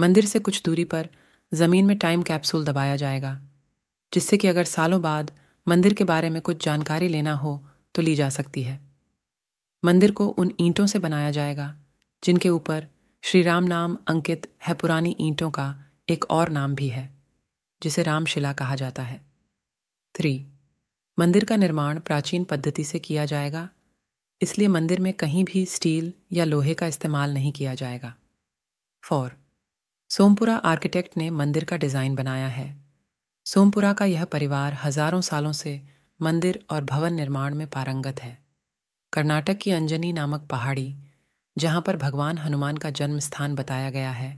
मंदिर से कुछ दूरी पर ज़मीन में टाइम कैप्सूल दबाया जाएगा जिससे कि अगर सालों बाद मंदिर के बारे में कुछ जानकारी लेना हो तो ली जा सकती है मंदिर को उन ईंटों से बनाया जाएगा जिनके ऊपर श्री राम नाम अंकित है पुरानी ईंटों का एक और नाम भी है जिसे रामशिला कहा जाता है थ्री मंदिर का निर्माण प्राचीन पद्धति से किया जाएगा इसलिए मंदिर में कहीं भी स्टील या लोहे का इस्तेमाल नहीं किया जाएगा फोर सोमपुरा आर्किटेक्ट ने मंदिर का डिज़ाइन बनाया है सोमपुरा का यह परिवार हजारों सालों से मंदिर और भवन निर्माण में पारंगत है कर्नाटक की अंजनी नामक पहाड़ी जहां पर भगवान हनुमान का जन्म स्थान बताया गया है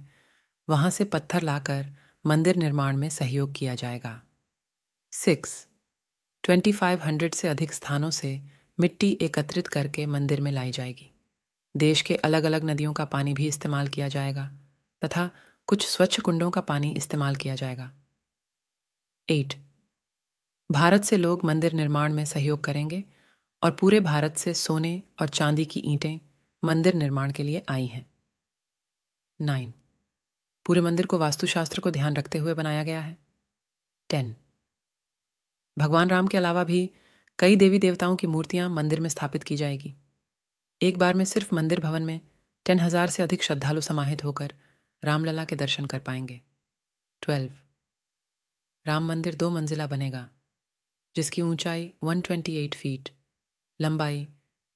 वहां से पत्थर लाकर मंदिर निर्माण में सहयोग किया जाएगा सिक्स ट्वेंटी फाइव हंड्रेड से अधिक स्थानों से मिट्टी एकत्रित करके मंदिर में लाई जाएगी देश के अलग अलग नदियों का पानी भी इस्तेमाल किया जाएगा तथा कुछ स्वच्छ कुंडों का पानी इस्तेमाल किया जाएगा एट भारत से लोग मंदिर निर्माण में सहयोग करेंगे और पूरे भारत से सोने और चांदी की ईंटें मंदिर निर्माण के लिए आई हैं नाइन पूरे मंदिर को वास्तुशास्त्र को ध्यान रखते हुए बनाया गया है टेन भगवान राम के अलावा भी कई देवी देवताओं की मूर्तियां मंदिर में स्थापित की जाएगी एक बार में सिर्फ मंदिर भवन में टेन हजार से अधिक श्रद्धालु समाहित होकर रामलला के दर्शन कर पाएंगे ट्वेल्व राम मंदिर दो मंजिला बनेगा जिसकी ऊंचाई 128 फीट लंबाई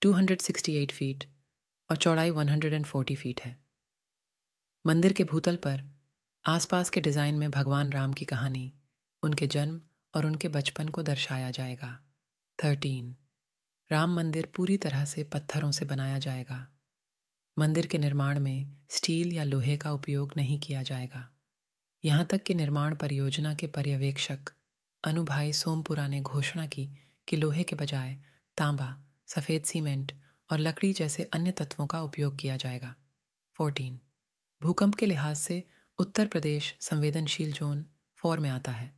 268 फीट और चौड़ाई 140 फीट है मंदिर के भूतल पर आसपास के डिज़ाइन में भगवान राम की कहानी उनके जन्म और उनके बचपन को दर्शाया जाएगा थर्टीन राम मंदिर पूरी तरह से पत्थरों से बनाया जाएगा मंदिर के निर्माण में स्टील या लोहे का उपयोग नहीं किया जाएगा यहाँ तक कि निर्माण परियोजना के पर्यवेक्षक अनुभाई सोमपुरा ने घोषणा की कि लोहे के बजाय तांबा सफ़ेद सीमेंट और लकड़ी जैसे अन्य तत्वों का उपयोग किया जाएगा 14 भूकंप के लिहाज से उत्तर प्रदेश संवेदनशील जोन फोर में आता है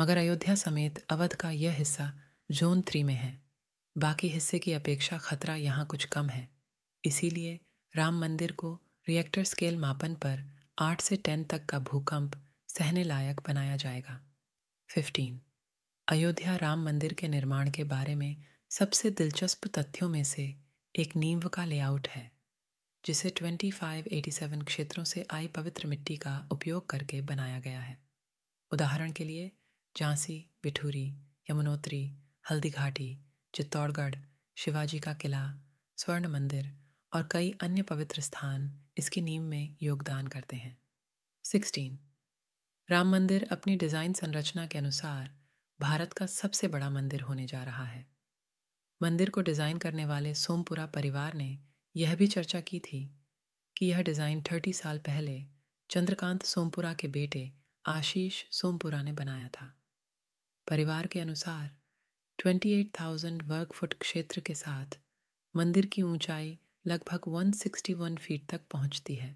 मगर अयोध्या समेत अवध का यह हिस्सा जोन थ्री में है बाकी हिस्से की अपेक्षा खतरा यहाँ कुछ कम है इसीलिए राम मंदिर को रिएक्टर स्केल मापन पर आठ से टेन तक का भूकंप सहने लायक बनाया जाएगा फिफ्टीन अयोध्या राम मंदिर के निर्माण के बारे में सबसे दिलचस्प तथ्यों में से एक नींव का लेआउट है जिसे 2587 क्षेत्रों से आई पवित्र मिट्टी का उपयोग करके बनाया गया है उदाहरण के लिए झांसी बिठूरी यमुनोत्री हल्दीघाटी चित्तौड़गढ़ शिवाजी का किला स्वर्ण मंदिर और कई अन्य पवित्र स्थान इसकी नींव में योगदान करते हैं 16. राम मंदिर अपनी डिज़ाइन संरचना के अनुसार भारत का सबसे बड़ा मंदिर होने जा रहा है मंदिर को डिज़ाइन करने वाले सोमपुरा परिवार ने यह भी चर्चा की थी कि यह डिज़ाइन 30 साल पहले चंद्रकांत सोमपुरा के बेटे आशीष सोमपुरा ने बनाया था परिवार के अनुसार 28,000 वर्ग फुट क्षेत्र के साथ मंदिर की ऊंचाई लगभग 161 फीट तक पहुंचती है